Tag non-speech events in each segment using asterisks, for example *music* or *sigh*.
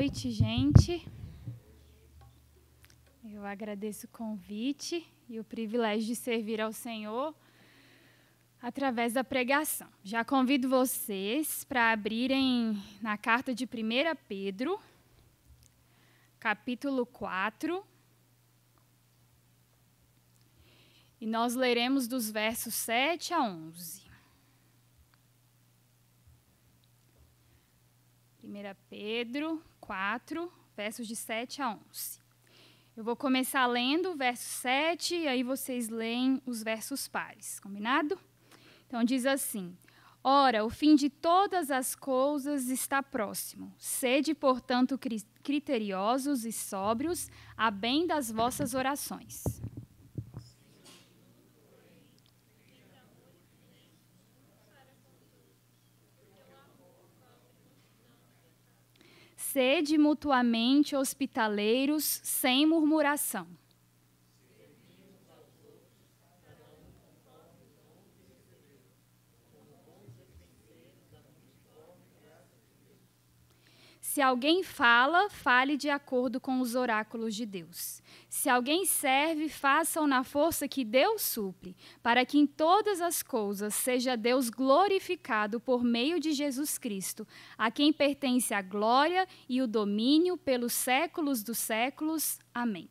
noite, gente. Eu agradeço o convite e o privilégio de servir ao Senhor através da pregação. Já convido vocês para abrirem na carta de 1 Pedro, capítulo 4. E nós leremos dos versos 7 a 11. 1 Pedro 4, versos de 7 a 11. Eu vou começar lendo o verso 7 e aí vocês leem os versos pares, combinado? Então diz assim: Ora, o fim de todas as coisas está próximo. Sede, portanto, criteriosos e sóbrios, a bem das vossas orações. sede mutuamente hospitaleiros sem murmuração. Se alguém fala, fale de acordo com os oráculos de Deus. Se alguém serve, faça-o na força que Deus supre, para que em todas as coisas seja Deus glorificado por meio de Jesus Cristo, a quem pertence a glória e o domínio pelos séculos dos séculos. Amém.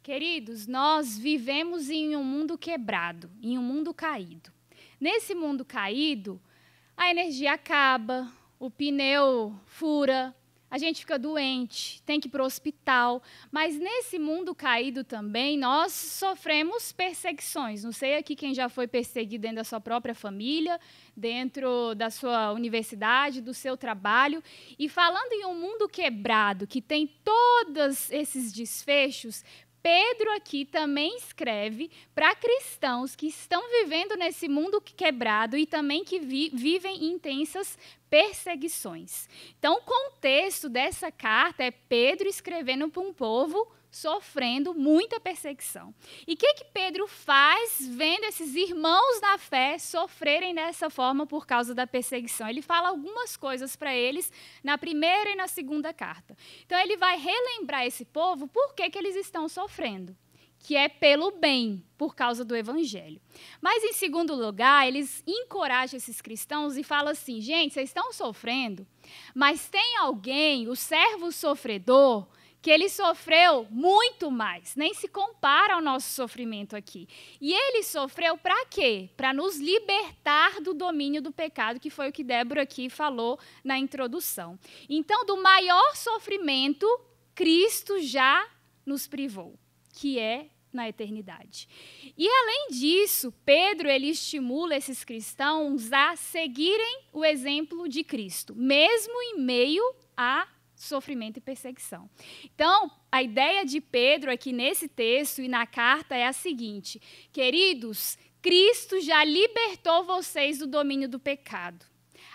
Queridos, nós vivemos em um mundo quebrado, em um mundo caído. Nesse mundo caído, a energia acaba, o pneu fura, a gente fica doente, tem que ir para o hospital. Mas nesse mundo caído também, nós sofremos perseguições. Não sei aqui quem já foi perseguido dentro da sua própria família, dentro da sua universidade, do seu trabalho. E falando em um mundo quebrado, que tem todos esses desfechos, Pedro aqui também escreve para cristãos que estão vivendo nesse mundo quebrado e também que vi vivem intensas perseguições. Então, o contexto dessa carta é Pedro escrevendo para um povo sofrendo muita perseguição. E o que, que Pedro faz vendo esses irmãos na fé sofrerem dessa forma por causa da perseguição? Ele fala algumas coisas para eles na primeira e na segunda carta. Então, ele vai relembrar esse povo por que, que eles estão sofrendo. Que é pelo bem, por causa do evangelho. Mas, em segundo lugar, eles encorajam esses cristãos e falam assim: gente, vocês estão sofrendo, mas tem alguém, o servo sofredor, que ele sofreu muito mais, nem se compara ao nosso sofrimento aqui. E ele sofreu para quê? Para nos libertar do domínio do pecado, que foi o que Débora aqui falou na introdução. Então, do maior sofrimento, Cristo já nos privou, que é na eternidade. E além disso, Pedro ele estimula esses cristãos a seguirem o exemplo de Cristo, mesmo em meio à sofrimento e perseguição. Então, a ideia de Pedro aqui nesse texto e na carta é a seguinte: queridos, Cristo já libertou vocês do domínio do pecado.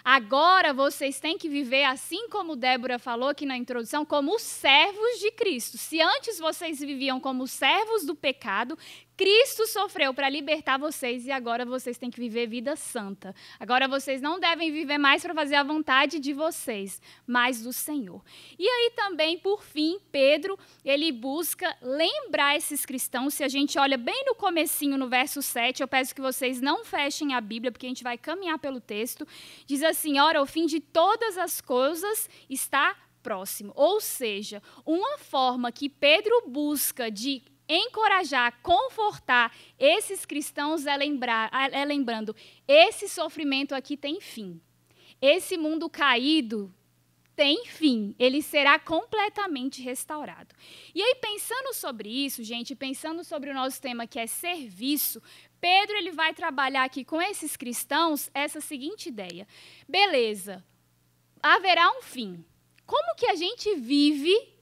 Agora vocês têm que viver assim como Débora falou aqui na introdução, como servos de Cristo. Se antes vocês viviam como servos do pecado, Cristo sofreu para libertar vocês e agora vocês têm que viver vida santa. Agora vocês não devem viver mais para fazer a vontade de vocês, mas do Senhor. E aí também, por fim, Pedro, ele busca lembrar esses cristãos, se a gente olha bem no comecinho, no verso 7, eu peço que vocês não fechem a Bíblia, porque a gente vai caminhar pelo texto, diz assim, ora, o fim de todas as coisas está próximo. Ou seja, uma forma que Pedro busca de encorajar, confortar esses cristãos é, lembrar, é lembrando: esse sofrimento aqui tem fim. Esse mundo caído tem fim, ele será completamente restaurado. E aí pensando sobre isso, gente, pensando sobre o nosso tema que é serviço, Pedro ele vai trabalhar aqui com esses cristãos essa seguinte ideia. Beleza. Haverá um fim. Como que a gente vive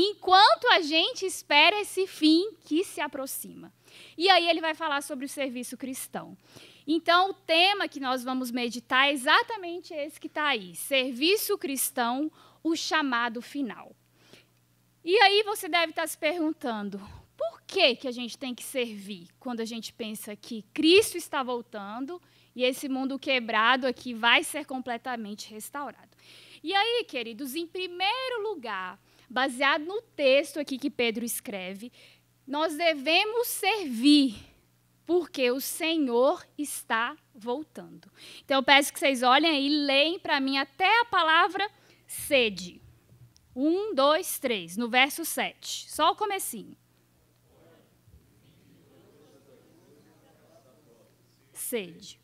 enquanto a gente espera esse fim que se aproxima. E aí ele vai falar sobre o serviço cristão. Então, o tema que nós vamos meditar é exatamente esse que está aí: serviço cristão, o chamado final. E aí você deve estar tá se perguntando: por que, que a gente tem que servir quando a gente pensa que Cristo está voltando e esse mundo quebrado aqui vai ser completamente restaurado? E aí, queridos, em primeiro lugar, baseado no texto aqui que Pedro escreve, nós devemos servir, porque o Senhor está voltando. Então, eu peço que vocês olhem e leem para mim até a palavra sede. Um, dois, três, no verso 7. Só o comecinho. Sede.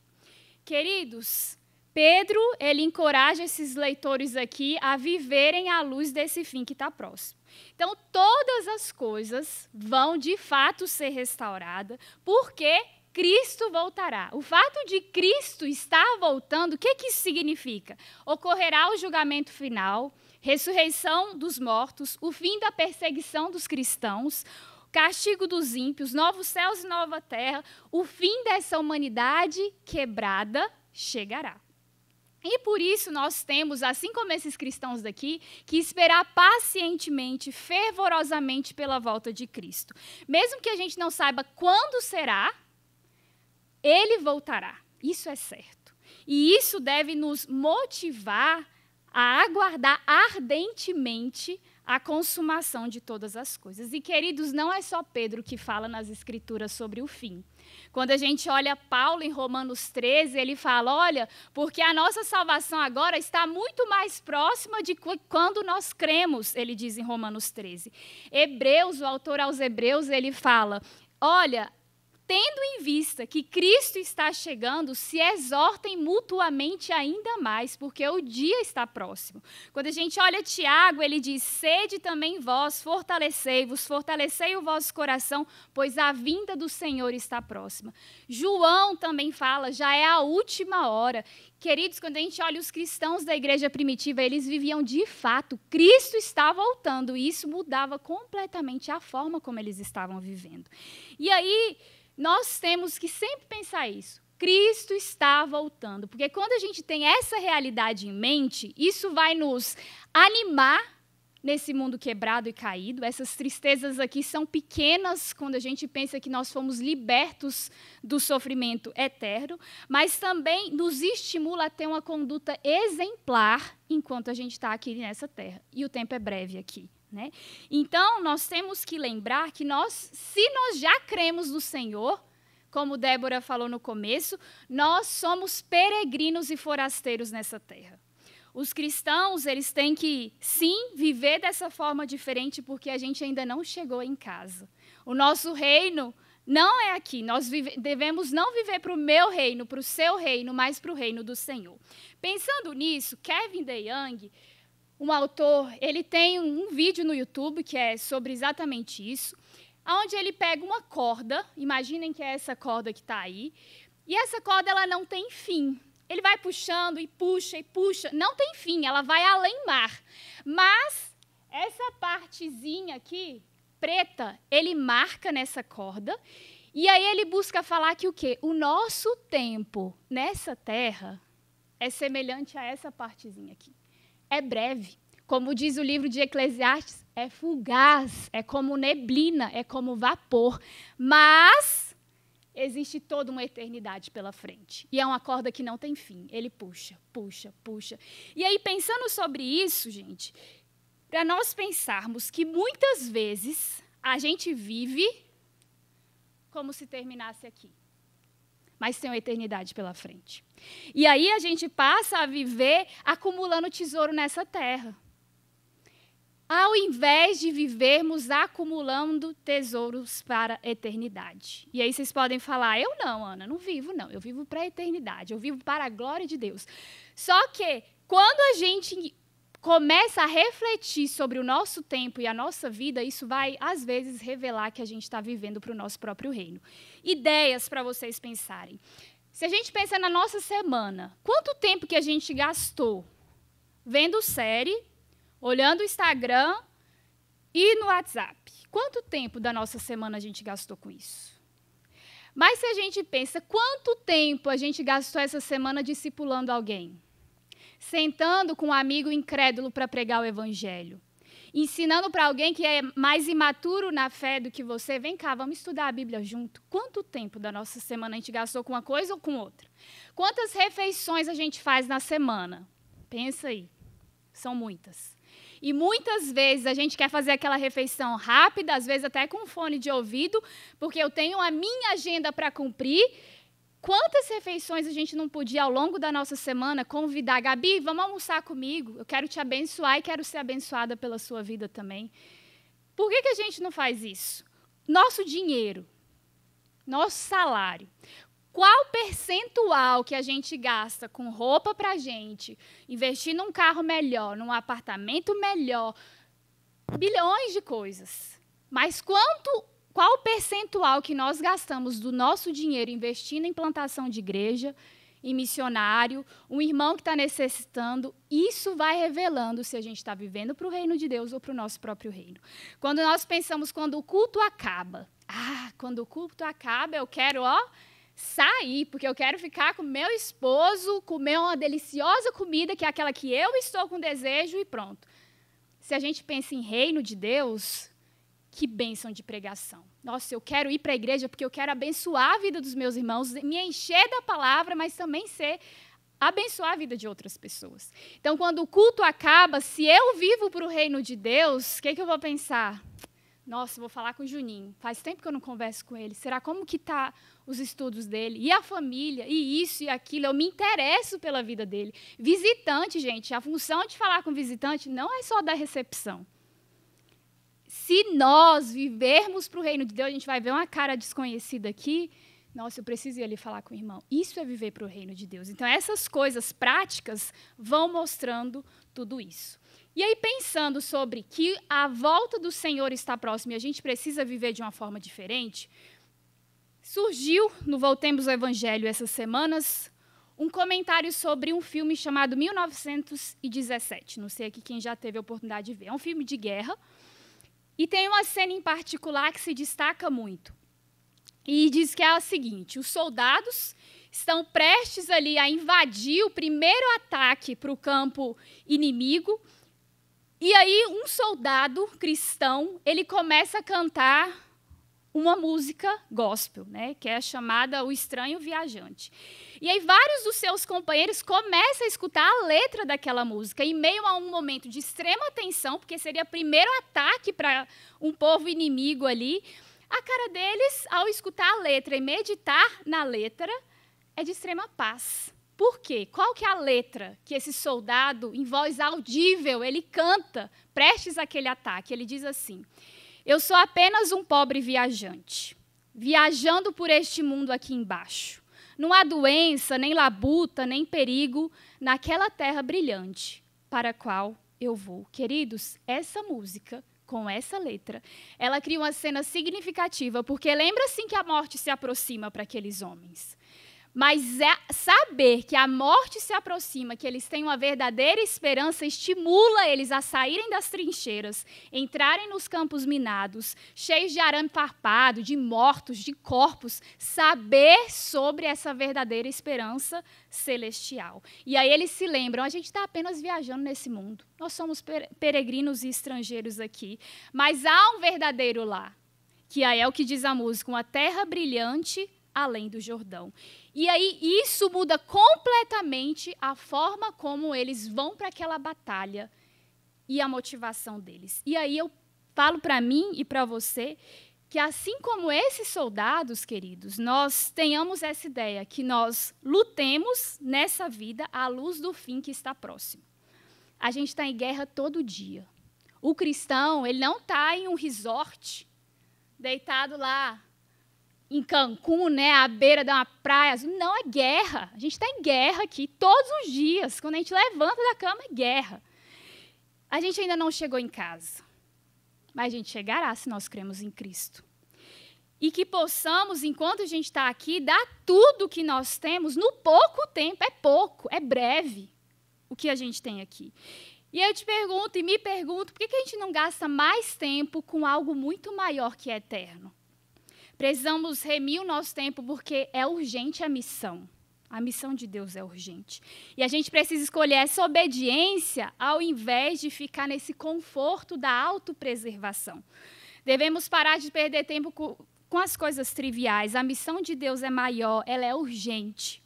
Queridos, Pedro, ele encoraja esses leitores aqui a viverem à luz desse fim que está próximo. Então, todas as coisas vão de fato ser restauradas, porque Cristo voltará. O fato de Cristo estar voltando, o que, que isso significa? Ocorrerá o julgamento final, ressurreição dos mortos, o fim da perseguição dos cristãos, castigo dos ímpios, novos céus e nova terra, o fim dessa humanidade quebrada chegará. E por isso nós temos, assim como esses cristãos daqui, que esperar pacientemente, fervorosamente pela volta de Cristo. Mesmo que a gente não saiba quando será, ele voltará. Isso é certo. E isso deve nos motivar a aguardar ardentemente a consumação de todas as coisas. E queridos, não é só Pedro que fala nas escrituras sobre o fim. Quando a gente olha Paulo em Romanos 13, ele fala: olha, porque a nossa salvação agora está muito mais próxima de quando nós cremos, ele diz em Romanos 13. Hebreus, o autor aos Hebreus, ele fala: olha, tendo em vista que Cristo está chegando, se exortem mutuamente ainda mais, porque o dia está próximo. Quando a gente olha Tiago, ele diz: Sede também vós, fortalecei-vos, fortalecei o vosso coração, pois a vinda do Senhor está próxima. João também fala: já é a última hora. Queridos, quando a gente olha os cristãos da igreja primitiva, eles viviam de fato, Cristo está voltando, e isso mudava completamente a forma como eles estavam vivendo. E aí, nós temos que sempre pensar isso. Cristo está voltando. Porque quando a gente tem essa realidade em mente, isso vai nos animar nesse mundo quebrado e caído. Essas tristezas aqui são pequenas quando a gente pensa que nós fomos libertos do sofrimento eterno, mas também nos estimula a ter uma conduta exemplar enquanto a gente está aqui nessa terra. E o tempo é breve aqui. Né? Então, nós temos que lembrar que nós, se nós já cremos no Senhor, como Débora falou no começo, nós somos peregrinos e forasteiros nessa terra. Os cristãos, eles têm que, sim, viver dessa forma diferente, porque a gente ainda não chegou em casa. O nosso reino não é aqui. Nós vive, devemos não viver para o meu reino, para o seu reino, mas para o reino do Senhor. Pensando nisso, Kevin DeYoung um autor, ele tem um vídeo no YouTube que é sobre exatamente isso, onde ele pega uma corda, imaginem que é essa corda que está aí, e essa corda ela não tem fim. Ele vai puxando e puxa e puxa, não tem fim, ela vai além mar. Mas essa partezinha aqui, preta, ele marca nessa corda, e aí ele busca falar que o quê? O nosso tempo nessa terra é semelhante a essa partezinha aqui é breve. Como diz o livro de Eclesiastes, é fugaz, é como neblina, é como vapor. Mas existe toda uma eternidade pela frente. E é uma corda que não tem fim. Ele puxa, puxa, puxa. E aí, pensando sobre isso, gente, para nós pensarmos que muitas vezes a gente vive como se terminasse aqui mas tem uma eternidade pela frente. E aí a gente passa a viver acumulando tesouro nessa terra. Ao invés de vivermos acumulando tesouros para a eternidade. E aí vocês podem falar: eu não, Ana, não vivo, não. Eu vivo para a eternidade, eu vivo para a glória de Deus. Só que, quando a gente começa a refletir sobre o nosso tempo e a nossa vida, isso vai, às vezes, revelar que a gente está vivendo para o nosso próprio reino ideias para vocês pensarem. Se a gente pensa na nossa semana, quanto tempo que a gente gastou vendo série, olhando o Instagram e no WhatsApp? Quanto tempo da nossa semana a gente gastou com isso? Mas se a gente pensa quanto tempo a gente gastou essa semana discipulando alguém, sentando com um amigo incrédulo para pregar o evangelho, ensinando para alguém que é mais imaturo na fé do que você, vem cá, vamos estudar a Bíblia junto. Quanto tempo da nossa semana a gente gastou com uma coisa ou com outra? Quantas refeições a gente faz na semana? Pensa aí. São muitas. E muitas vezes a gente quer fazer aquela refeição rápida, às vezes até com fone de ouvido, porque eu tenho a minha agenda para cumprir Quantas refeições a gente não podia, ao longo da nossa semana, convidar? Gabi, vamos almoçar comigo? Eu quero te abençoar e quero ser abençoada pela sua vida também. Por que, que a gente não faz isso? Nosso dinheiro, nosso salário. Qual percentual que a gente gasta com roupa para gente, investir num carro melhor, num apartamento melhor, bilhões de coisas. Mas quanto qual o percentual que nós gastamos do nosso dinheiro investindo em plantação de igreja, em missionário, um irmão que está necessitando, isso vai revelando se a gente está vivendo para o reino de Deus ou para o nosso próprio reino. Quando nós pensamos quando o culto acaba, ah, quando o culto acaba, eu quero, ó, sair, porque eu quero ficar com meu esposo, comer uma deliciosa comida, que é aquela que eu estou com desejo e pronto. Se a gente pensa em reino de Deus, que bênção de pregação. Nossa, eu quero ir para a igreja porque eu quero abençoar a vida dos meus irmãos, me encher da palavra, mas também ser abençoar a vida de outras pessoas. Então, quando o culto acaba, se eu vivo para o reino de Deus, o que, que, eu vou pensar? Nossa, vou falar com o Juninho. Faz tempo que eu não converso com ele. Será como que tá os estudos dele? E a família? E isso e aquilo? Eu me interesso pela vida dele. Visitante, gente, a função de falar com visitante não é só da recepção se nós vivermos para o reino de Deus, a gente vai ver uma cara desconhecida aqui. Nossa, eu preciso ir ali falar com o irmão. Isso é viver para o reino de Deus. Então, essas coisas práticas vão mostrando tudo isso. E aí, pensando sobre que a volta do Senhor está próxima e a gente precisa viver de uma forma diferente, surgiu no Voltemos ao Evangelho essas semanas um comentário sobre um filme chamado 1917. Não sei aqui quem já teve a oportunidade de ver. É um filme de guerra e tem uma cena em particular que se destaca muito. E diz que é a seguinte: os soldados estão prestes ali a invadir o primeiro ataque para o campo inimigo. E aí um soldado cristão, ele começa a cantar uma música gospel, né, que é chamada O Estranho Viajante. E aí vários dos seus companheiros começam a escutar a letra daquela música, em meio a um momento de extrema tensão, porque seria o primeiro ataque para um povo inimigo ali. A cara deles, ao escutar a letra e meditar na letra, é de extrema paz. Por quê? Qual que é a letra que esse soldado, em voz audível, ele canta prestes àquele ataque? Ele diz assim... Eu sou apenas um pobre viajante, viajando por este mundo aqui embaixo. Não há doença, nem labuta, nem perigo naquela terra brilhante para a qual eu vou. Queridos, essa música, com essa letra, ela cria uma cena significativa, porque lembra assim que a morte se aproxima para aqueles homens. Mas é saber que a morte se aproxima, que eles têm uma verdadeira esperança, estimula eles a saírem das trincheiras, entrarem nos campos minados, cheios de arame farpado, de mortos, de corpos. Saber sobre essa verdadeira esperança celestial. E aí eles se lembram: a gente está apenas viajando nesse mundo. Nós somos peregrinos e estrangeiros aqui. Mas há um verdadeiro lá. Que aí é o que diz a música: uma terra brilhante além do Jordão. E aí isso muda completamente a forma como eles vão para aquela batalha e a motivação deles. E aí eu falo para mim e para você que assim como esses soldados, queridos, nós tenhamos essa ideia que nós lutemos nessa vida à luz do fim que está próximo. A gente está em guerra todo dia. O cristão, ele não está em um resort, deitado lá, em Cancún, né, à beira de uma praia. Não, é guerra. A gente está em guerra aqui todos os dias. Quando a gente levanta da cama, é guerra. A gente ainda não chegou em casa, mas a gente chegará se nós cremos em Cristo. E que possamos, enquanto a gente está aqui, dar tudo o que nós temos no pouco tempo. É pouco, é breve o que a gente tem aqui. E eu te pergunto e me pergunto, por que a gente não gasta mais tempo com algo muito maior que é eterno? Precisamos remir o nosso tempo porque é urgente a missão. A missão de Deus é urgente. E a gente precisa escolher essa obediência ao invés de ficar nesse conforto da autopreservação. Devemos parar de perder tempo com as coisas triviais. A missão de Deus é maior, ela é urgente.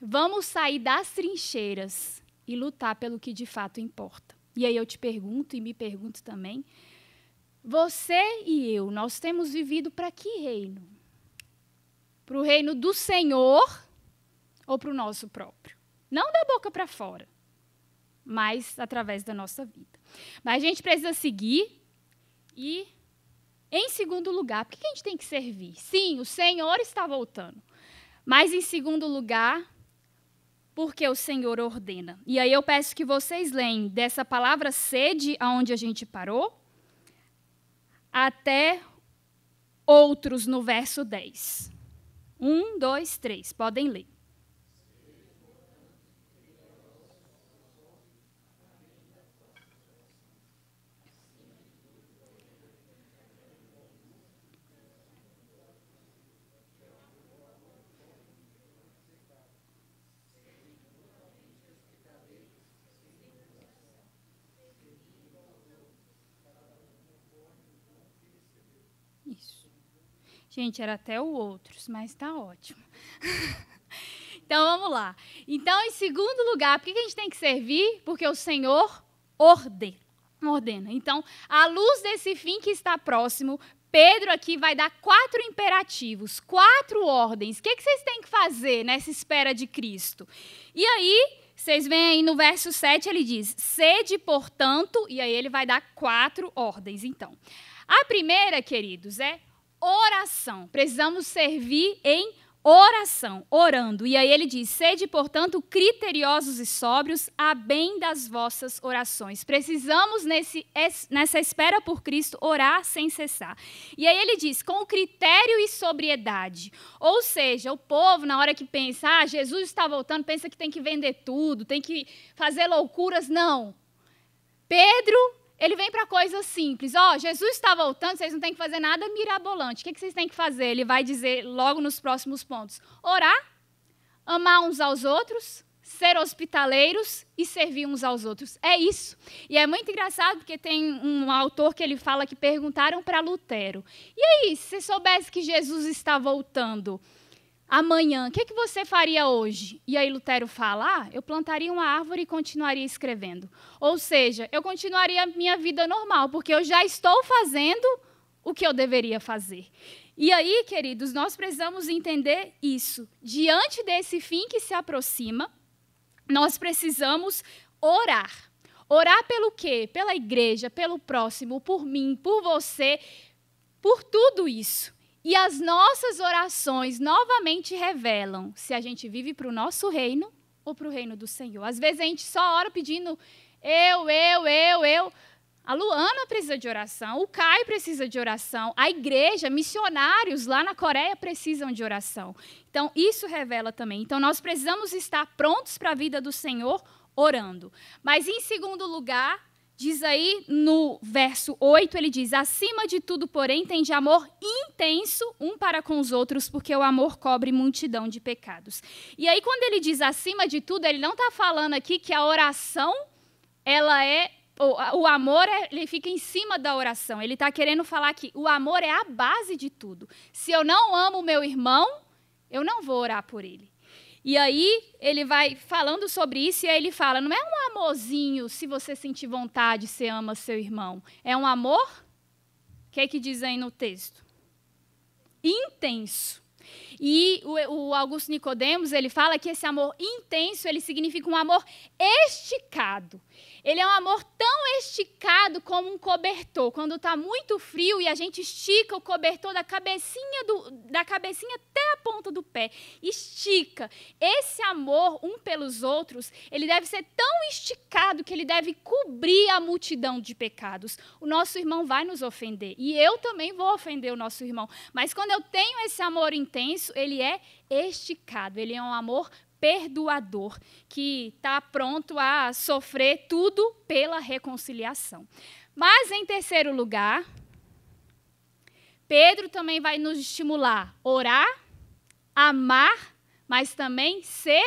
Vamos sair das trincheiras e lutar pelo que de fato importa. E aí eu te pergunto e me pergunto também: você e eu, nós temos vivido para que reino? Para o reino do Senhor ou para o nosso próprio? Não da boca para fora, mas através da nossa vida. Mas a gente precisa seguir e, em segundo lugar, por que a gente tem que servir? Sim, o Senhor está voltando. Mas, em segundo lugar, porque o Senhor ordena. E aí eu peço que vocês leem dessa palavra sede, aonde a gente parou, até outros no verso 10. Um, dois, três, podem ler. Gente, era até o outros, mas está ótimo. *laughs* então vamos lá. Então, em segundo lugar, por que a gente tem que servir? Porque o Senhor ordena. ordena. Então, à luz desse fim que está próximo, Pedro aqui vai dar quatro imperativos, quatro ordens. O que, é que vocês têm que fazer nessa espera de Cristo? E aí, vocês veem aí no verso 7, ele diz: sede, portanto, e aí ele vai dar quatro ordens, então. A primeira, queridos, é oração. Precisamos servir em oração, orando. E aí ele diz: sede, portanto, criteriosos e sóbrios, a bem das vossas orações. Precisamos, nesse, nessa espera por Cristo, orar sem cessar. E aí ele diz: com critério e sobriedade. Ou seja, o povo, na hora que pensa, ah, Jesus está voltando, pensa que tem que vender tudo, tem que fazer loucuras. Não. Pedro ele vem para coisas simples. Ó, oh, Jesus está voltando, vocês não têm que fazer nada mirabolante. O que, que vocês têm que fazer? Ele vai dizer logo nos próximos pontos: orar, amar uns aos outros, ser hospitaleiros e servir uns aos outros. É isso. E é muito engraçado porque tem um autor que ele fala que perguntaram para Lutero: e aí, se você soubesse que Jesus está voltando? amanhã, o que, é que você faria hoje? E aí Lutero fala, ah, eu plantaria uma árvore e continuaria escrevendo. Ou seja, eu continuaria a minha vida normal, porque eu já estou fazendo o que eu deveria fazer. E aí, queridos, nós precisamos entender isso. Diante desse fim que se aproxima, nós precisamos orar. Orar pelo quê? Pela igreja, pelo próximo, por mim, por você, por tudo isso. E as nossas orações novamente revelam se a gente vive para o nosso reino ou para o reino do Senhor. Às vezes a gente só ora pedindo eu, eu, eu, eu. A Luana precisa de oração, o Caio precisa de oração, a igreja, missionários lá na Coreia precisam de oração. Então, isso revela também. Então, nós precisamos estar prontos para a vida do Senhor orando. Mas, em segundo lugar, Diz aí no verso 8, ele diz: Acima de tudo, porém, tem de amor intenso um para com os outros, porque o amor cobre multidão de pecados. E aí, quando ele diz acima de tudo, ele não está falando aqui que a oração, ela é. O amor, é, ele fica em cima da oração. Ele está querendo falar que o amor é a base de tudo. Se eu não amo o meu irmão, eu não vou orar por ele. E aí ele vai falando sobre isso e aí ele fala: não é um amorzinho, se você sentir vontade, você ama seu irmão. É um amor, o que é que diz aí no texto? Intenso. E o, o Augusto Nicodemos ele fala que esse amor intenso ele significa um amor esticado. Ele é um amor tão esticado como um cobertor. Quando está muito frio e a gente estica o cobertor da cabecinha, do, da cabecinha até a ponta do pé. Estica. Esse amor um pelos outros, ele deve ser tão esticado que ele deve cobrir a multidão de pecados. O nosso irmão vai nos ofender. E eu também vou ofender o nosso irmão. Mas quando eu tenho esse amor intenso, ele é esticado. Ele é um amor perdoador que está pronto a sofrer tudo pela reconciliação. Mas, em terceiro lugar, Pedro também vai nos estimular a orar, amar, mas também ser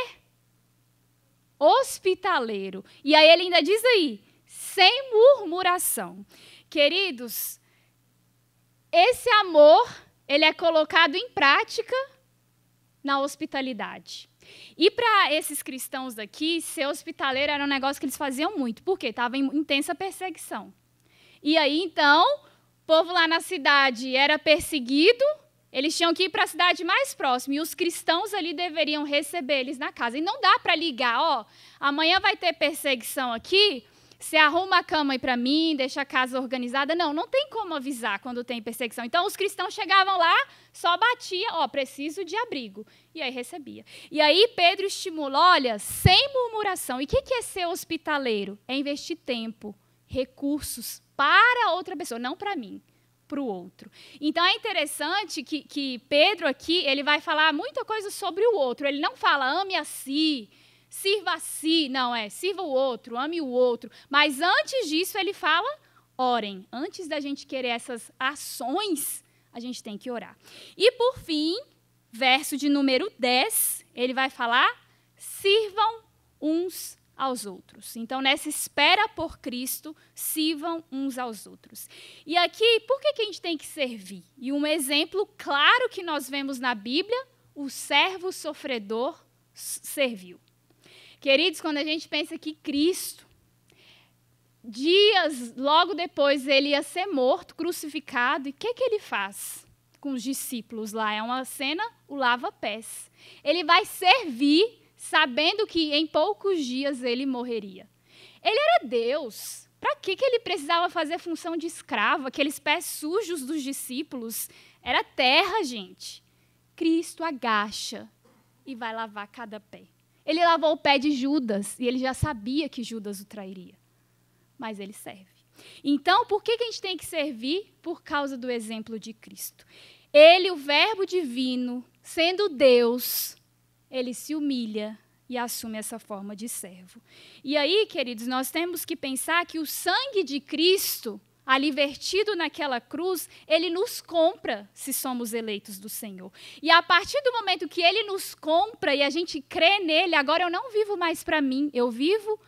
hospitaleiro. E aí ele ainda diz aí, sem murmuração. Queridos, esse amor, ele é colocado em prática na hospitalidade. E para esses cristãos daqui, ser hospitaleiro era um negócio que eles faziam muito, porque estava em intensa perseguição. E aí, então, o povo lá na cidade era perseguido, eles tinham que ir para a cidade mais próxima, e os cristãos ali deveriam receber eles na casa. E não dá para ligar, ó, amanhã vai ter perseguição aqui, você arruma a cama aí para mim, deixa a casa organizada. Não, não tem como avisar quando tem perseguição. Então, os cristãos chegavam lá, só batia, ó, preciso de abrigo. E aí recebia. E aí Pedro estimula, olha, sem murmuração. E o que, que é ser hospitaleiro? É investir tempo, recursos para outra pessoa, não para mim para o outro. Então é interessante que, que Pedro aqui ele vai falar muita coisa sobre o outro. Ele não fala ame a si, Sirva a si, não é, sirva o outro, ame o outro. Mas antes disso, ele fala: orem. Antes da gente querer essas ações, a gente tem que orar. E por fim, verso de número 10, ele vai falar: sirvam uns aos outros. Então, nessa espera por Cristo, sirvam uns aos outros. E aqui, por que, que a gente tem que servir? E um exemplo claro que nós vemos na Bíblia: o servo sofredor serviu. Queridos, quando a gente pensa que Cristo, dias logo depois ele ia ser morto, crucificado, e o que, que ele faz com os discípulos lá? É uma cena, o lava-pés. Ele vai servir sabendo que em poucos dias ele morreria. Ele era Deus. Para que, que ele precisava fazer função de escravo? Aqueles pés sujos dos discípulos. Era terra, gente. Cristo agacha e vai lavar cada pé. Ele lavou o pé de Judas e ele já sabia que Judas o trairia. Mas ele serve. Então, por que, a gente tem que servir? Por causa do exemplo de Cristo. Ele, o Verbo divino, sendo Deus, ele se humilha e assume essa forma de servo. E aí, queridos, nós temos que pensar que o sangue de Cristo ali vertido naquela cruz, ele nos compra se somos eleitos do Senhor. E a partir do momento que ele nos compra e a gente crê nele, agora eu não vivo mais para mim, eu vivo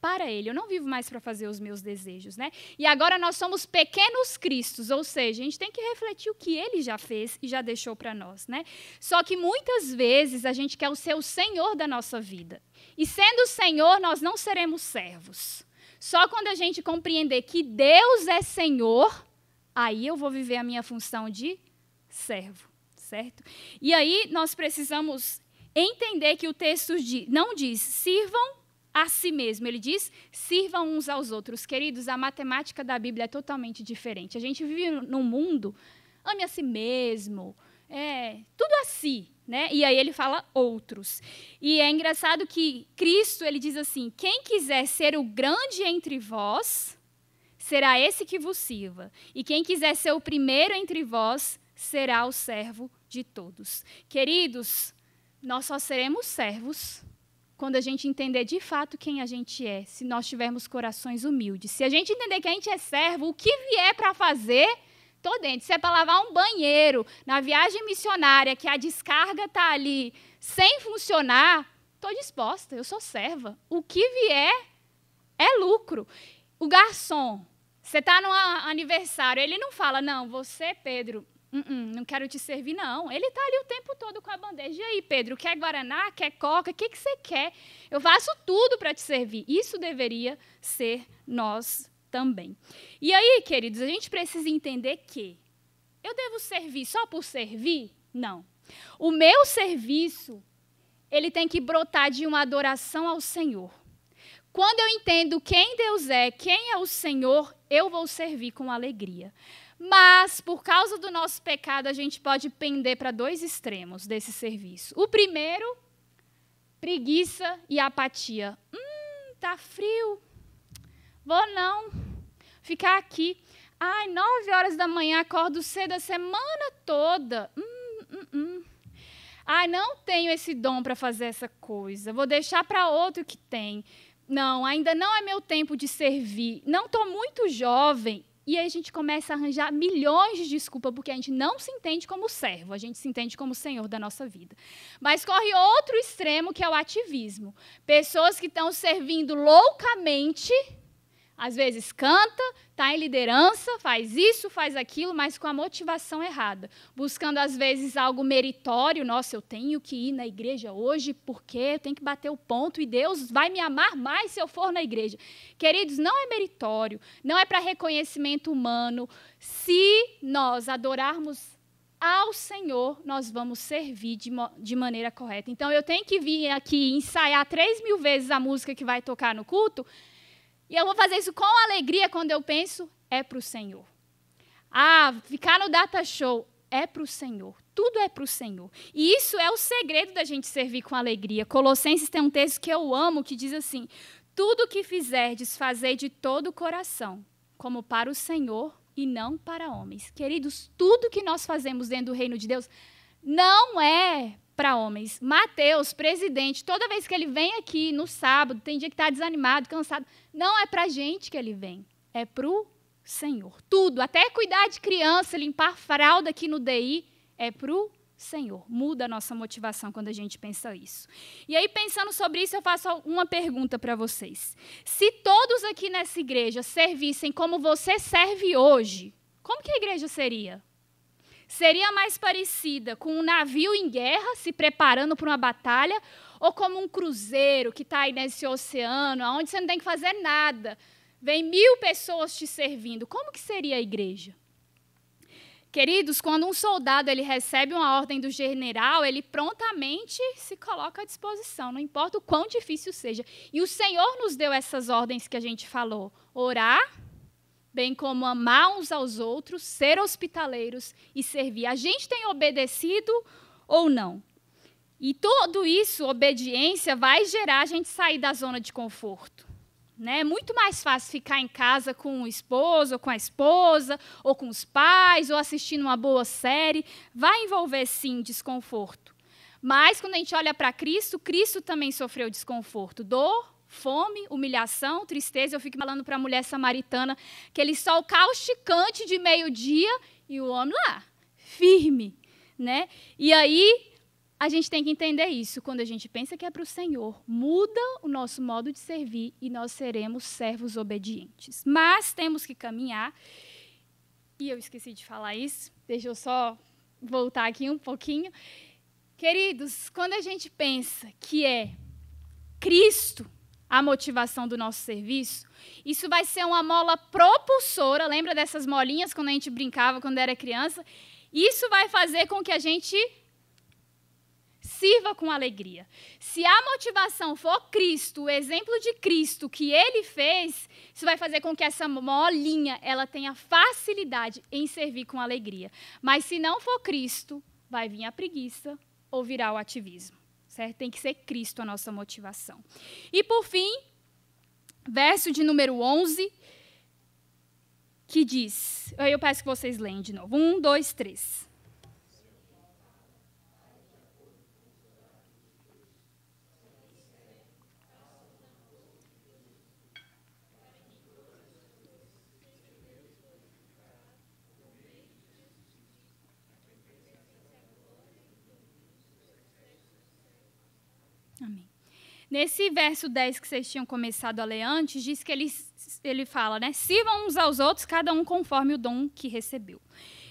para ele. Eu não vivo mais para fazer os meus desejos, né? E agora nós somos pequenos cristos, ou seja, a gente tem que refletir o que ele já fez e já deixou para nós, né? Só que muitas vezes a gente quer ser o senhor da nossa vida. E sendo o senhor, nós não seremos servos. Só quando a gente compreender que Deus é Senhor, aí eu vou viver a minha função de servo, certo? E aí nós precisamos entender que o texto não diz sirvam a si mesmo, ele diz sirvam uns aos outros. Queridos, a matemática da Bíblia é totalmente diferente. A gente vive num mundo, ame a si mesmo, é, si, né? E aí ele fala outros. E é engraçado que Cristo, ele diz assim: "Quem quiser ser o grande entre vós, será esse que vos sirva. E quem quiser ser o primeiro entre vós, será o servo de todos." Queridos, nós só seremos servos quando a gente entender de fato quem a gente é, se nós tivermos corações humildes. Se a gente entender que a gente é servo, o que vier para fazer, Tô dentro. Se é para lavar um banheiro na viagem missionária, que a descarga tá ali sem funcionar, tô disposta, eu sou serva. O que vier é lucro. O garçom, você está no aniversário, ele não fala, não, você, Pedro, não, uh-uh, não quero te servir, não. Ele está ali o tempo todo com a bandeja. E aí, Pedro, quer Guaraná, quer Coca, o que, que você quer? Eu faço tudo para te servir. Isso deveria ser nós também. E aí, queridos, a gente precisa entender que eu devo servir só por servir? Não. O meu serviço, ele tem que brotar de uma adoração ao Senhor. Quando eu entendo quem Deus é, quem é o Senhor, eu vou servir com alegria. Mas, por causa do nosso pecado, a gente pode pender para dois extremos desse serviço. O primeiro, preguiça e apatia. Hum, tá frio, Vou não ficar aqui. Ai, nove horas da manhã, acordo cedo a semana toda. Hum, hum, hum. Ai, não tenho esse dom para fazer essa coisa. Vou deixar para outro que tem. Não, ainda não é meu tempo de servir. Não estou muito jovem. E aí a gente começa a arranjar milhões de desculpas, porque a gente não se entende como servo, a gente se entende como senhor da nossa vida. Mas corre outro extremo, que é o ativismo. Pessoas que estão servindo loucamente às vezes canta, está em liderança, faz isso, faz aquilo, mas com a motivação errada. Buscando, às vezes, algo meritório. Nossa, eu tenho que ir na igreja hoje porque eu tenho que bater o ponto e Deus vai me amar mais se eu for na igreja. Queridos, não é meritório, não é para reconhecimento humano. Se nós adorarmos ao Senhor nós vamos servir de, de, maneira correta. Então eu tenho que vir aqui ensaiar três mil vezes a música que vai tocar no culto, e eu vou fazer isso com alegria quando eu penso, é para o Senhor. Ah, ficar no data show é para o Senhor. Tudo é para o Senhor. E isso é o segredo da gente servir com alegria. Colossenses tem um texto que eu amo que diz assim: Tudo que fizerdes, fazei de todo o coração, como para o Senhor e não para homens. Queridos, tudo que nós fazemos dentro do reino de Deus não é para homens. Mateus, presidente, toda vez que ele vem aqui no sábado, tem dia que está desanimado, cansado. Não é para gente que ele vem, é para o Senhor. Tudo, até cuidar de criança, limpar fralda aqui no DI, é para o Senhor. Muda a nossa motivação quando a gente pensa isso. E aí, pensando sobre isso, eu faço uma pergunta para vocês. Se todos aqui nessa igreja servissem como você serve hoje, como que a igreja seria? seria mais parecida com um navio em guerra se preparando para uma batalha ou como um cruzeiro que está aí nesse oceano, onde você não tem que fazer nada. Vem mil pessoas te servindo. Como que seria a igreja? Queridos, quando um soldado ele recebe uma ordem do general, ele prontamente se coloca à disposição, não importa o quão difícil seja. E o Senhor nos deu essas ordens que a gente falou: orar, bem como amar uns aos outros, ser hospitaleiros e servir. A gente tem obedecido ou não? E tudo isso, obediência, vai gerar a gente sair da zona de conforto. Né? É muito mais fácil ficar em casa com o esposo, ou com a esposa, ou com os pais, ou assistindo uma boa série. Vai envolver, sim, desconforto. Mas quando a gente olha para Cristo, Cristo também sofreu desconforto, dor fome, humilhação, tristeza. Eu fico falando para a mulher samaritana que ele sol causticante de meio-dia e o homem lá, firme. Né? E aí a gente tem que entender isso. Quando a gente pensa que é para o Senhor, muda o nosso modo de servir e nós seremos servos obedientes. Mas temos que caminhar. E eu esqueci de falar isso, deixa eu só voltar aqui um pouquinho. Queridos, quando a gente pensa que é Cristo a motivação do nosso serviço. Isso vai ser uma mola propulsora, lembra dessas molinhas quando a gente brincava quando era criança? Isso vai fazer com que a gente sirva com alegria. Se a motivação for Cristo, o exemplo de Cristo que ele fez, isso vai fazer com que essa molinha ela tenha facilidade em servir com alegria. Mas se não for Cristo, vai vir a preguiça ou virar o ativismo certo? Tem que ser Cristo a nossa motivação. E por fim, verso de número 11, que diz, eu peço que vocês leem de novo, um, dois, três. Amém. Nesse verso 10 que vocês tinham começado a ler antes, diz que ele, ele fala, né? Sirvam uns aos outros, cada um conforme o dom que recebeu.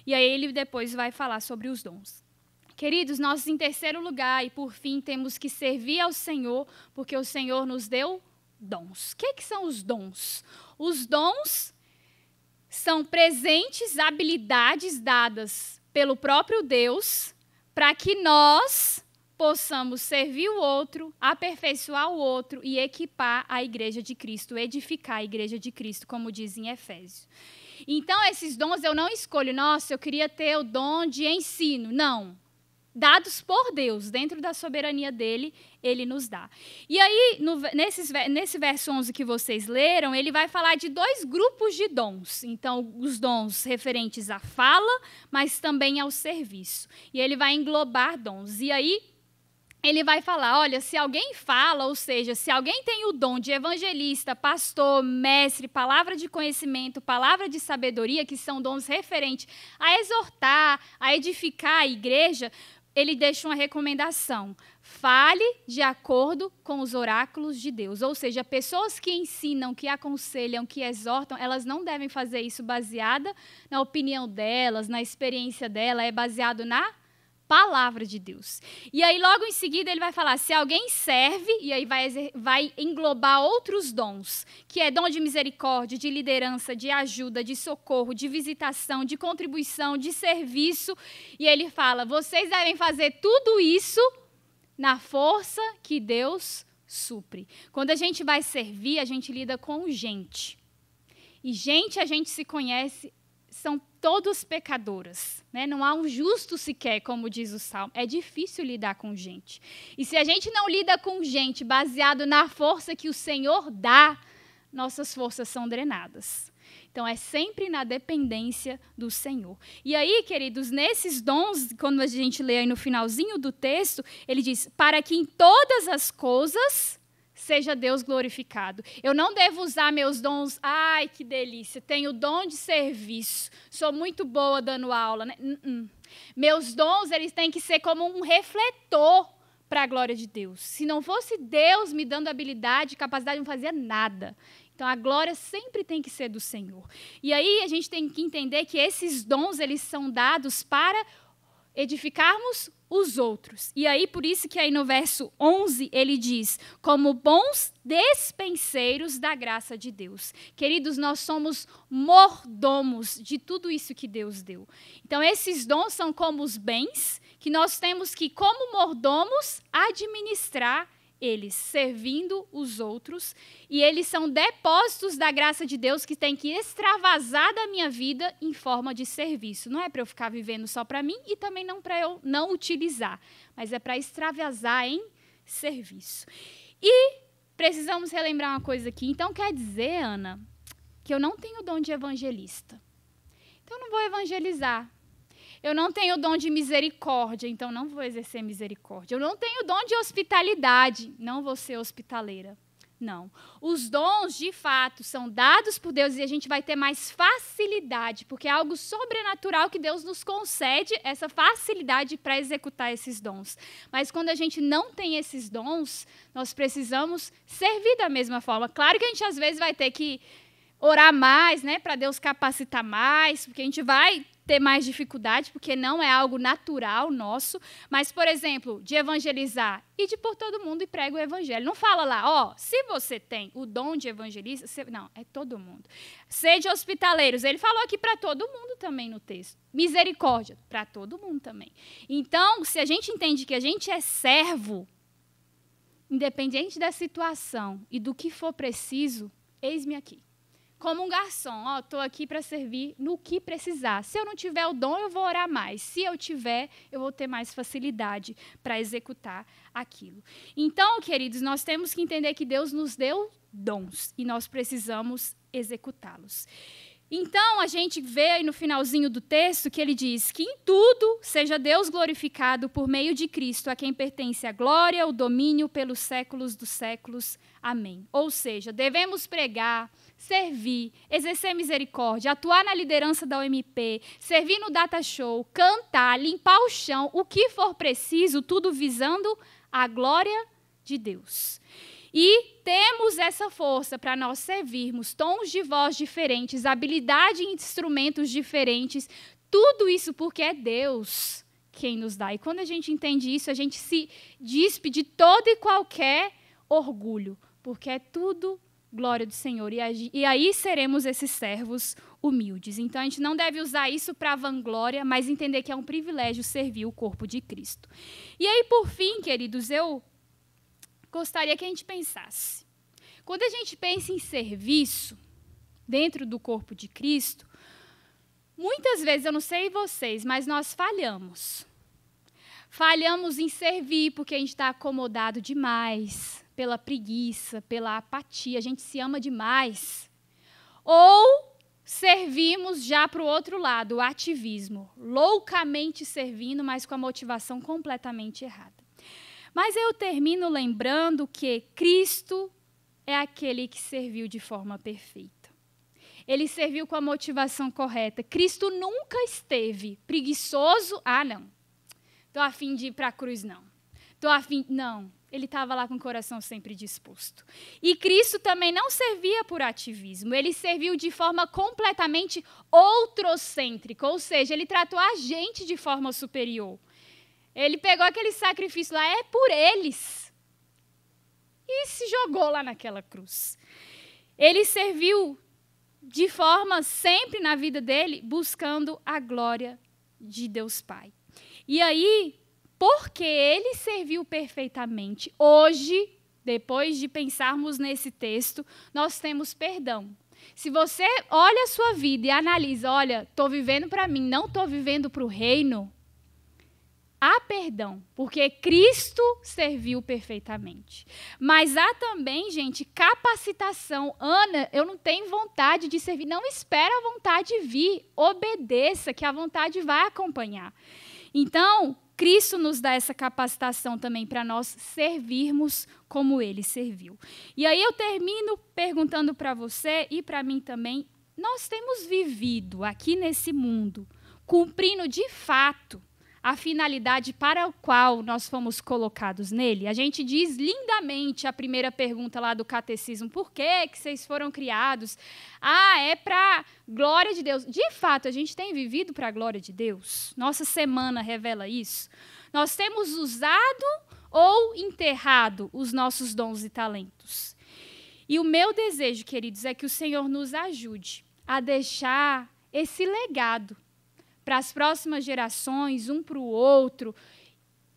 E aí ele depois vai falar sobre os dons. Queridos, nós em terceiro lugar e por fim temos que servir ao Senhor, porque o Senhor nos deu dons. O que, que são os dons? Os dons são presentes, habilidades dadas pelo próprio Deus para que nós possamos servir o outro, aperfeiçoar o outro e equipar a igreja de Cristo, edificar a igreja de Cristo, como diz em Efésios. Então, esses dons eu não escolho, nossa, eu queria ter o dom de ensino. Não. Dados por Deus, dentro da soberania dele, ele nos dá. E aí, no, nesses, nesse verso 11 que vocês leram, ele vai falar de dois grupos de dons. Então, os dons referentes à fala, mas também ao serviço. E ele vai englobar dons. E aí, ele vai falar: olha, se alguém fala, ou seja, se alguém tem o dom de evangelista, pastor, mestre, palavra de conhecimento, palavra de sabedoria, que são dons referentes a exortar, a edificar a igreja, ele deixa uma recomendação. Fale de acordo com os oráculos de Deus. Ou seja, pessoas que ensinam, que aconselham, que exortam, elas não devem fazer isso baseada na opinião delas, na experiência dela, é baseado na palavra de Deus. E aí, logo em seguida, ele vai falar: se alguém serve, e aí vai, vai englobar outros dons, que é dom de misericórdia, de liderança, de ajuda, de socorro, de visitação, de contribuição, de serviço. E ele fala: vocês devem fazer tudo isso na força que Deus supre. Quando a gente vai servir, a gente lida com gente. E gente a gente se conhece são todos pecadoras, né? não há um justo sequer, como diz o Salmo. É difícil lidar com gente. E se a gente não lida com gente baseado na força que o Senhor dá, nossas forças são drenadas. Então é sempre na dependência do Senhor. E aí, queridos, nesses dons, quando a gente lê aí no finalzinho do texto, ele diz: "Para que em todas as coisas seja Deus glorificado. Eu não devo usar meus dons, ai que delícia, tenho dom de serviço, sou muito boa dando aula. Né? Uh -uh. Meus dons, eles têm que ser como um refletor para a glória de Deus. Se não fosse Deus me dando habilidade, capacidade, de não fazia nada. Então a glória sempre tem que ser do Senhor. E aí a gente tem que entender que esses dons, eles são dados para edificarmos os outros. E aí, por isso que aí no verso 11 ele diz: como bons despenseiros da graça de Deus. Queridos, nós somos mordomos de tudo isso que Deus deu. Então, esses dons são como os bens que nós temos que, como mordomos, administrar eles servindo os outros, e eles são depósitos da graça de Deus que tem que extravasar da minha vida em forma de serviço. Não é para eu ficar vivendo só para mim e também não para eu não utilizar, mas é para extravasar em serviço. E precisamos relembrar uma coisa aqui. Então quer dizer, Ana, que eu não tenho dom de evangelista. Então eu não vou evangelizar, eu não tenho o dom de misericórdia, então não vou exercer misericórdia. Eu não tenho o dom de hospitalidade, não vou ser hospitaleira. Não. Os dons, de fato, são dados por Deus e a gente vai ter mais facilidade, porque é algo sobrenatural que Deus nos concede essa facilidade para executar esses dons. Mas quando a gente não tem esses dons, nós precisamos servir da mesma forma. Claro que a gente às vezes vai ter que orar mais, né, para Deus capacitar mais, porque a gente vai ter mais dificuldade, porque não é algo natural nosso, mas, por exemplo, de evangelizar e de por todo mundo e prega o evangelho. Não fala lá, ó, oh, se você tem o dom de evangelista, você... não, é todo mundo. Sede hospitaleiros, ele falou aqui para todo mundo também no texto. Misericórdia, para todo mundo também. Então, se a gente entende que a gente é servo, independente da situação e do que for preciso, eis-me aqui como um garçom, ó, tô aqui para servir no que precisar. Se eu não tiver o dom, eu vou orar mais. Se eu tiver, eu vou ter mais facilidade para executar aquilo. Então, queridos, nós temos que entender que Deus nos deu dons e nós precisamos executá-los. Então, a gente vê aí no finalzinho do texto que ele diz que em tudo seja Deus glorificado por meio de Cristo, a quem pertence a glória, o domínio pelos séculos dos séculos. Amém. Ou seja, devemos pregar, servir, exercer misericórdia, atuar na liderança da OMP, servir no data show, cantar, limpar o chão, o que for preciso, tudo visando a glória de Deus. E temos essa força para nós servirmos tons de voz diferentes, habilidade em instrumentos diferentes, tudo isso porque é Deus quem nos dá. E quando a gente entende isso, a gente se despe de todo e qualquer orgulho, porque é tudo glória do Senhor. E, agi, e aí seremos esses servos humildes. Então a gente não deve usar isso para vanglória, mas entender que é um privilégio servir o corpo de Cristo. E aí, por fim, queridos, eu gostaria que a gente pensasse. Quando a gente pensa em serviço dentro do corpo de Cristo, muitas vezes, eu não sei vocês, mas nós falhamos. Falhamos em servir porque a gente está acomodado demais pela preguiça, pela apatia, a gente se ama demais. Ou servimos já para o outro lado, o ativismo, loucamente servindo, mas com a motivação completamente errada. Mas eu termino lembrando que Cristo é aquele que serviu de forma perfeita. Ele serviu com a motivação correta. Cristo nunca esteve preguiçoso. Ah, não. Estou afim de ir para a cruz, não. Estou afim. Não. Ele estava lá com o coração sempre disposto. E Cristo também não servia por ativismo, ele serviu de forma completamente outrocêntrica, ou seja, ele tratou a gente de forma superior. Ele pegou aquele sacrifício lá, é por eles. E se jogou lá naquela cruz. Ele serviu de forma sempre na vida dele, buscando a glória de Deus Pai. E aí, porque ele serviu perfeitamente. Hoje, depois de pensarmos nesse texto, nós temos perdão. Se você olha a sua vida e analisa, olha, estou vivendo para mim, não estou vivendo para o reino, há perdão, porque Cristo serviu perfeitamente. Mas há também, gente, capacitação. Ana, eu não tenho vontade de servir. Não espera a vontade vir, obedeça, que a vontade vai acompanhar. Então, Cristo nos dá essa capacitação também para nós servirmos como ele serviu. E aí eu termino perguntando para você e para mim também: nós temos vivido aqui nesse mundo cumprindo de fato a finalidade para a qual nós fomos colocados nele. A gente diz lindamente a primeira pergunta lá do catecismo: por que, que vocês foram criados? Ah, é para glória de Deus. De fato, a gente tem vivido para a glória de Deus. Nossa semana revela isso. Nós temos usado ou enterrado os nossos dons e talentos. E o meu desejo, queridos, é que o Senhor nos ajude a deixar esse legado para as próximas gerações, um para o outro,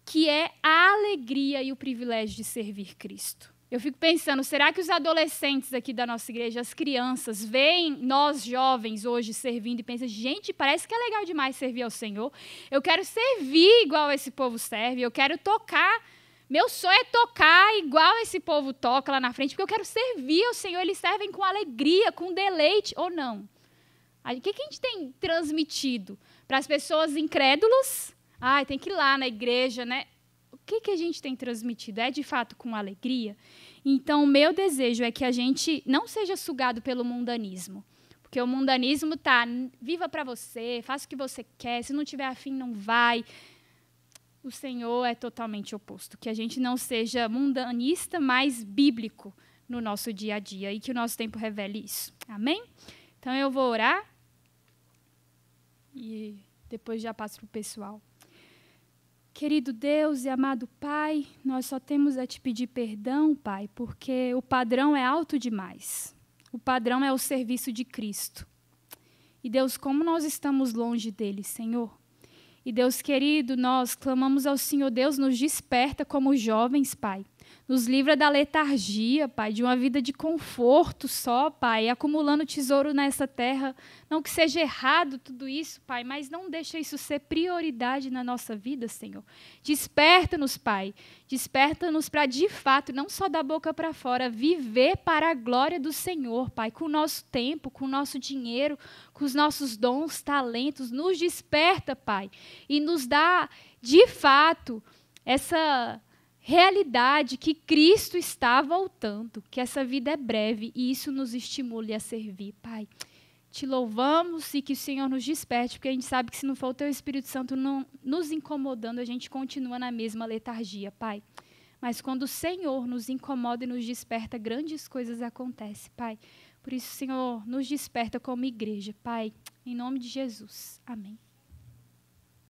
que é a alegria e o privilégio de servir Cristo. Eu fico pensando, será que os adolescentes aqui da nossa igreja, as crianças, veem nós jovens hoje servindo e pensam, gente, parece que é legal demais servir ao Senhor. Eu quero servir igual esse povo serve, eu quero tocar. Meu sonho é tocar igual esse povo toca lá na frente, porque eu quero servir ao Senhor. Eles servem com alegria, com deleite, ou não? O que a gente tem transmitido? Para as pessoas incrédulas, ai, tem que ir lá na igreja, né? O que, que a gente tem transmitido? É de fato com alegria? Então, o meu desejo é que a gente não seja sugado pelo mundanismo. Porque o mundanismo tá viva para você, faça o que você quer, se não tiver afim, não vai. O Senhor é totalmente oposto. Que a gente não seja mundanista, mas bíblico no nosso dia a dia e que o nosso tempo revele isso. Amém? Então eu vou orar e depois já passo para o pessoal. Querido Deus e amado Pai, nós só temos a te pedir perdão, Pai, porque o padrão é alto demais. O padrão é o serviço de Cristo. E Deus, como nós estamos longe dele, Senhor. E Deus querido, nós clamamos ao Senhor, Deus nos desperta como jovens, Pai. Nos livra da letargia, Pai, de uma vida de conforto só, Pai, acumulando tesouro nessa terra. Não que seja errado tudo isso, Pai, mas não deixa isso ser prioridade na nossa vida, Senhor. Desperta-nos, Pai. Desperta-nos para, de fato, não só da boca para fora, viver para a glória do Senhor, Pai, com o nosso tempo, com o nosso dinheiro, com os nossos dons, talentos. Nos desperta, Pai, e nos dá, de fato, essa realidade que Cristo está voltando, que essa vida é breve e isso nos estimule a servir. Pai, te louvamos e que o Senhor nos desperte, porque a gente sabe que se não for o teu Espírito Santo não nos incomodando, a gente continua na mesma letargia, Pai. Mas quando o Senhor nos incomoda e nos desperta, grandes coisas acontecem, Pai. Por isso, Senhor, nos desperta como igreja, Pai. Em nome de Jesus. Amém.